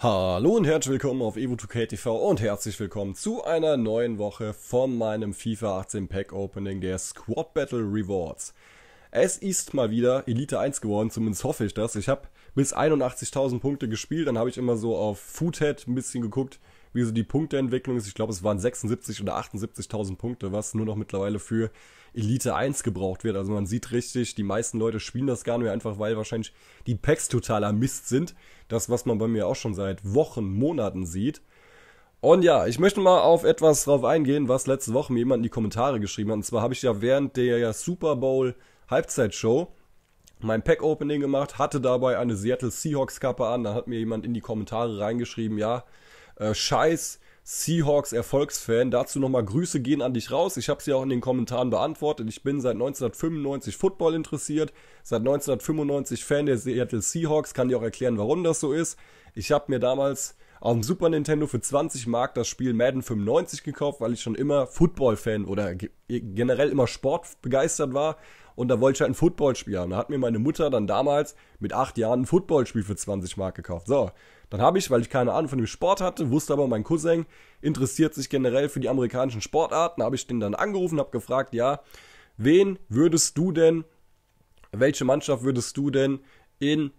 Hallo und herzlich willkommen auf Evo2K TV und herzlich willkommen zu einer neuen Woche von meinem FIFA 18 Pack Opening der Squad Battle Rewards. Es ist mal wieder Elite 1 geworden, zumindest hoffe ich das. Ich habe bis 81.000 Punkte gespielt, dann habe ich immer so auf Foothead ein bisschen geguckt, wie so die Punkteentwicklung ist. Ich glaube, es waren 76 oder 78.000 Punkte, was nur noch mittlerweile für Elite 1 gebraucht wird. Also man sieht richtig, die meisten Leute spielen das gar nicht einfach, weil wahrscheinlich die Packs totaler Mist sind. Das, was man bei mir auch schon seit Wochen, Monaten sieht. Und ja, ich möchte mal auf etwas drauf eingehen, was letzte Woche mir jemand in die Kommentare geschrieben hat. Und zwar habe ich ja während der Super Bowl Halbzeitshow mein Pack-Opening gemacht, hatte dabei eine Seattle Seahawks-Kappe an. Da hat mir jemand in die Kommentare reingeschrieben, ja, äh, scheiß Seahawks Erfolgsfan. Dazu nochmal Grüße gehen an dich raus. Ich habe sie auch in den Kommentaren beantwortet. Ich bin seit 1995 Football interessiert, seit 1995 Fan der Seattle Seahawks. Kann dir auch erklären, warum das so ist. Ich habe mir damals auf dem Super Nintendo für 20 Mark das Spiel Madden 95 gekauft, weil ich schon immer Football-Fan oder generell immer sportbegeistert war und da wollte ich halt ein Footballspiel haben. Da hat mir meine Mutter dann damals mit acht Jahren ein Footballspiel für 20 Mark gekauft. So, dann habe ich, weil ich keine Ahnung von dem Sport hatte, wusste aber, mein Cousin interessiert sich generell für die amerikanischen Sportarten, habe ich den dann angerufen, habe gefragt, ja, wen würdest du denn, welche Mannschaft würdest du denn in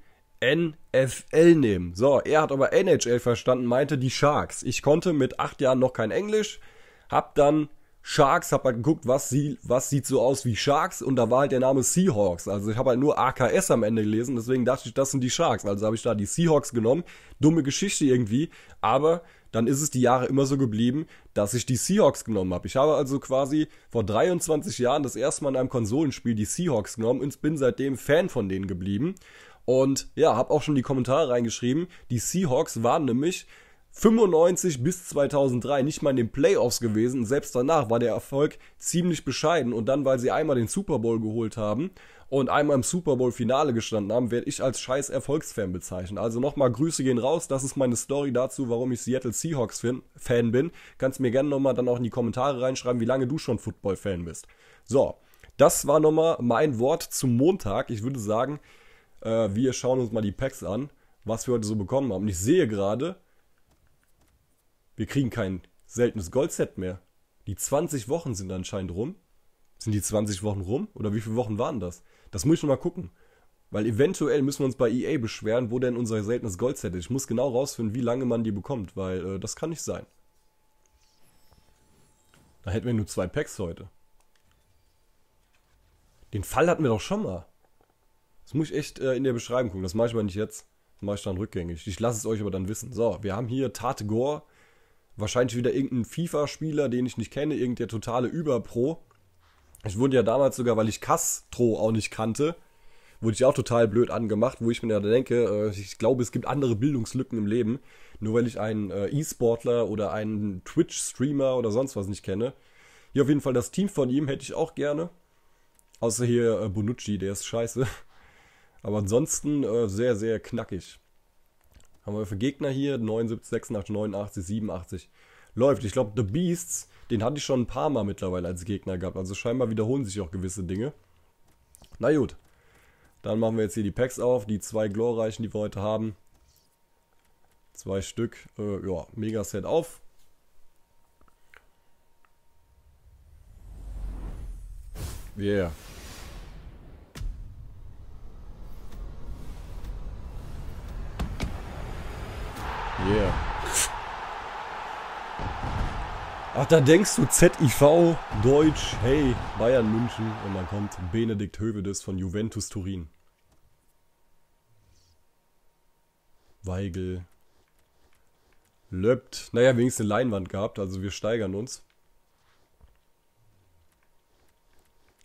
NFL nehmen. So, er hat aber NHL verstanden, meinte die Sharks. Ich konnte mit acht Jahren noch kein Englisch, habe dann Sharks, hab halt geguckt, was, sie, was sieht so aus wie Sharks und da war halt der Name Seahawks. Also ich habe halt nur AKS am Ende gelesen, deswegen dachte ich, das sind die Sharks. Also habe ich da die Seahawks genommen. Dumme Geschichte irgendwie, aber dann ist es die Jahre immer so geblieben, dass ich die Seahawks genommen habe. Ich habe also quasi vor 23 Jahren das erste Mal in einem Konsolenspiel die Seahawks genommen und bin seitdem Fan von denen geblieben. Und ja, habe auch schon die Kommentare reingeschrieben. Die Seahawks waren nämlich 95 bis 2003 nicht mal in den Playoffs gewesen. Selbst danach war der Erfolg ziemlich bescheiden. Und dann, weil sie einmal den Super Bowl geholt haben und einmal im Super Bowl Finale gestanden haben, werde ich als scheiß Erfolgsfan bezeichnen. Also nochmal Grüße gehen raus. Das ist meine Story dazu, warum ich Seattle Seahawks Fan bin. Kannst mir gerne nochmal dann auch in die Kommentare reinschreiben, wie lange du schon Football Fan bist. So. Das war nochmal mein Wort zum Montag. Ich würde sagen, äh, wir schauen uns mal die Packs an, was wir heute so bekommen haben. Und ich sehe gerade, wir kriegen kein seltenes Goldset mehr. Die 20 Wochen sind anscheinend rum. Sind die 20 Wochen rum? Oder wie viele Wochen waren das? Das muss ich nochmal gucken. Weil eventuell müssen wir uns bei EA beschweren, wo denn unser seltenes Goldset ist. Ich muss genau rausfinden, wie lange man die bekommt, weil äh, das kann nicht sein. Da hätten wir nur zwei Packs heute. Den Fall hatten wir doch schon mal. Das muss ich echt äh, in der Beschreibung gucken. Das mache ich aber nicht jetzt. Das mache ich dann rückgängig. Ich lasse es euch aber dann wissen. So, wir haben hier Tate Gore wahrscheinlich wieder irgendein FIFA-Spieler, den ich nicht kenne, irgendein totale Überpro. Ich wurde ja damals sogar, weil ich Castro auch nicht kannte, wurde ich auch total blöd angemacht, wo ich mir ja denke, äh, ich glaube, es gibt andere Bildungslücken im Leben. Nur weil ich einen äh, E-Sportler oder einen Twitch-Streamer oder sonst was nicht kenne. Hier auf jeden Fall das Team von ihm hätte ich auch gerne. Außer hier äh, Bonucci, der ist scheiße. Aber ansonsten sehr, sehr knackig haben wir für Gegner hier 79, 86, 89, 87. Läuft. Ich glaube, The Beasts, den hatte ich schon ein paar Mal mittlerweile als Gegner gehabt. Also scheinbar wiederholen sich auch gewisse Dinge. Na gut. Dann machen wir jetzt hier die Packs auf, die zwei glorreichen, die wir heute haben. Zwei Stück, äh, ja, Mega-Set auf. Yeah. Yeah. Ach, da denkst du ZIV, Deutsch, hey, Bayern München und dann kommt Benedikt Hövedes von Juventus Turin. Weigel. Löppt. Naja, wenigstens eine Leinwand gehabt, also wir steigern uns.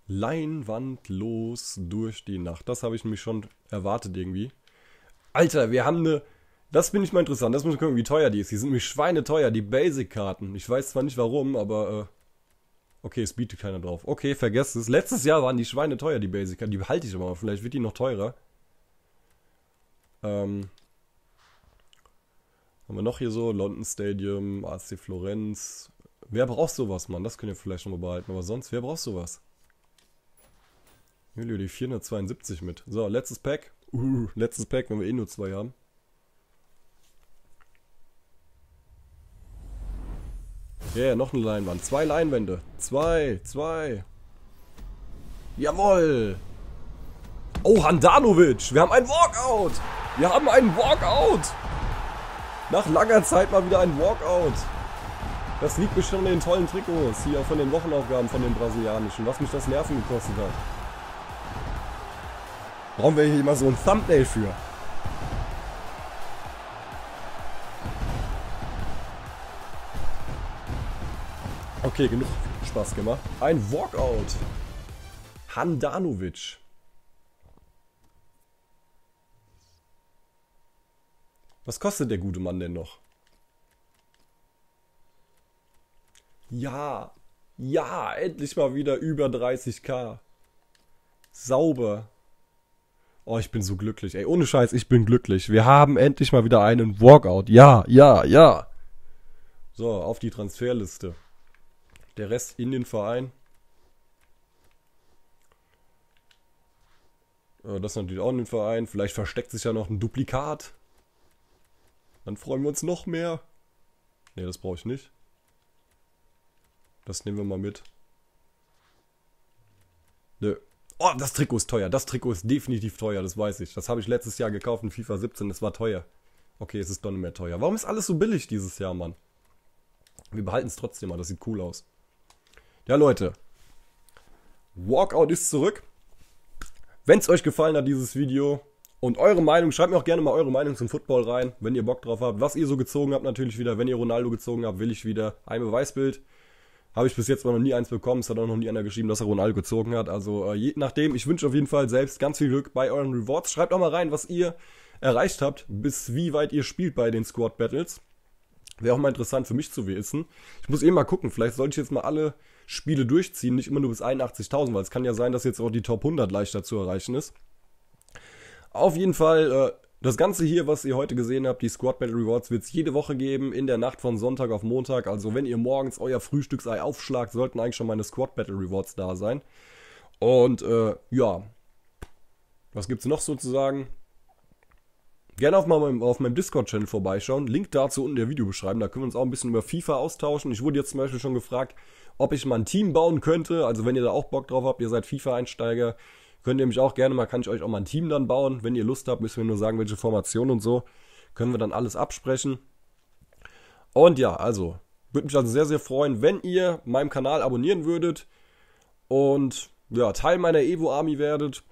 Leinwandlos durch die Nacht. Das habe ich nämlich schon erwartet irgendwie. Alter, wir haben eine das finde ich mal interessant. Das muss ich gucken, wie teuer die ist. Die sind nämlich schweineteuer, die Basic-Karten. Ich weiß zwar nicht warum, aber. Äh, okay, es bietet keiner drauf. Okay, vergesst es. Letztes Jahr waren die Schweine teuer, die Basic-Karten. Die behalte ich aber. mal. Vielleicht wird die noch teurer. Ähm, haben wir noch hier so? London Stadium, AC Florenz. Wer braucht sowas, Mann? Das könnt ihr vielleicht nochmal behalten. Aber sonst, wer braucht sowas? Julio, die 472 mit. So, letztes Pack. Uh, letztes Pack, wenn wir eh nur zwei haben. Yeah, noch eine Leinwand. Zwei Leinwände. Zwei, zwei. Jawohl. Oh, Handanovic. Wir haben einen Walkout. Wir haben einen Walkout. Nach langer Zeit mal wieder ein Walkout. Das liegt bestimmt in den tollen Trikots. Hier von den Wochenaufgaben von den brasilianischen. Was mich das Nerven gekostet hat. Brauchen wir hier immer so ein Thumbnail für. Okay, genug Spaß gemacht. Ein Walkout. Handanovic. Was kostet der gute Mann denn noch? Ja, ja, endlich mal wieder über 30k. Sauber. Oh, ich bin so glücklich. Ey, ohne Scheiß, ich bin glücklich. Wir haben endlich mal wieder einen Walkout. Ja, ja, ja. So, auf die Transferliste der Rest in den Verein. Das natürlich auch in den Verein. Vielleicht versteckt sich ja noch ein Duplikat. Dann freuen wir uns noch mehr. Ne, das brauche ich nicht. Das nehmen wir mal mit. Nö. Oh, das Trikot ist teuer. Das Trikot ist definitiv teuer, das weiß ich. Das habe ich letztes Jahr gekauft in FIFA 17. Das war teuer. Okay, es ist doch nicht mehr teuer. Warum ist alles so billig dieses Jahr, Mann? Wir behalten es trotzdem mal. Das sieht cool aus. Ja, Leute. Walkout ist zurück. Wenn es euch gefallen hat, dieses Video und eure Meinung, schreibt mir auch gerne mal eure Meinung zum Football rein, wenn ihr Bock drauf habt. Was ihr so gezogen habt, natürlich wieder. Wenn ihr Ronaldo gezogen habt, will ich wieder ein Beweisbild. Habe ich bis jetzt noch nie eins bekommen. Es hat auch noch nie einer geschrieben, dass er Ronaldo gezogen hat. Also äh, je nachdem, ich wünsche auf jeden Fall selbst ganz viel Glück bei euren Rewards. Schreibt auch mal rein, was ihr erreicht habt, bis wie weit ihr spielt bei den Squad Battles. Wäre auch mal interessant für mich zu wissen. Ich muss eben eh mal gucken, vielleicht sollte ich jetzt mal alle Spiele durchziehen, nicht immer nur bis 81.000, weil es kann ja sein, dass jetzt auch die Top 100 leichter zu erreichen ist. Auf jeden Fall, äh, das Ganze hier, was ihr heute gesehen habt, die Squad Battle Rewards, wird es jede Woche geben, in der Nacht von Sonntag auf Montag. Also wenn ihr morgens euer Frühstücksei aufschlagt, sollten eigentlich schon meine Squad Battle Rewards da sein. Und äh, ja, was gibt es noch sozusagen? Gerne auf meinem, auf meinem Discord-Channel vorbeischauen. Link dazu unten in der Videobeschreibung. Da können wir uns auch ein bisschen über FIFA austauschen. Ich wurde jetzt zum Beispiel schon gefragt, ob ich mal ein Team bauen könnte. Also wenn ihr da auch Bock drauf habt, ihr seid FIFA-Einsteiger, könnt ihr mich auch gerne mal, kann ich euch auch mal ein Team dann bauen. Wenn ihr Lust habt, müssen wir nur sagen, welche Formation und so. Können wir dann alles absprechen. Und ja, also, würde mich also sehr, sehr freuen, wenn ihr meinem Kanal abonnieren würdet und ja, Teil meiner Evo-Army werdet.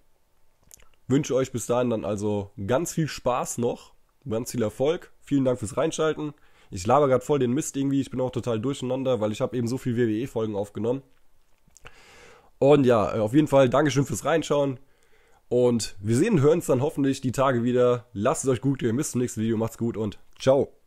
Wünsche euch bis dahin dann also ganz viel Spaß noch, ganz viel Erfolg. Vielen Dank fürs Reinschalten. Ich laber gerade voll den Mist irgendwie. Ich bin auch total durcheinander, weil ich habe eben so viel WWE-Folgen aufgenommen. Und ja, äh, auf jeden Fall Dankeschön fürs Reinschauen. Und wir sehen und hören uns dann hoffentlich die Tage wieder. Lasst es euch gut, ihr müsst zum nächsten Video. Macht's gut und ciao.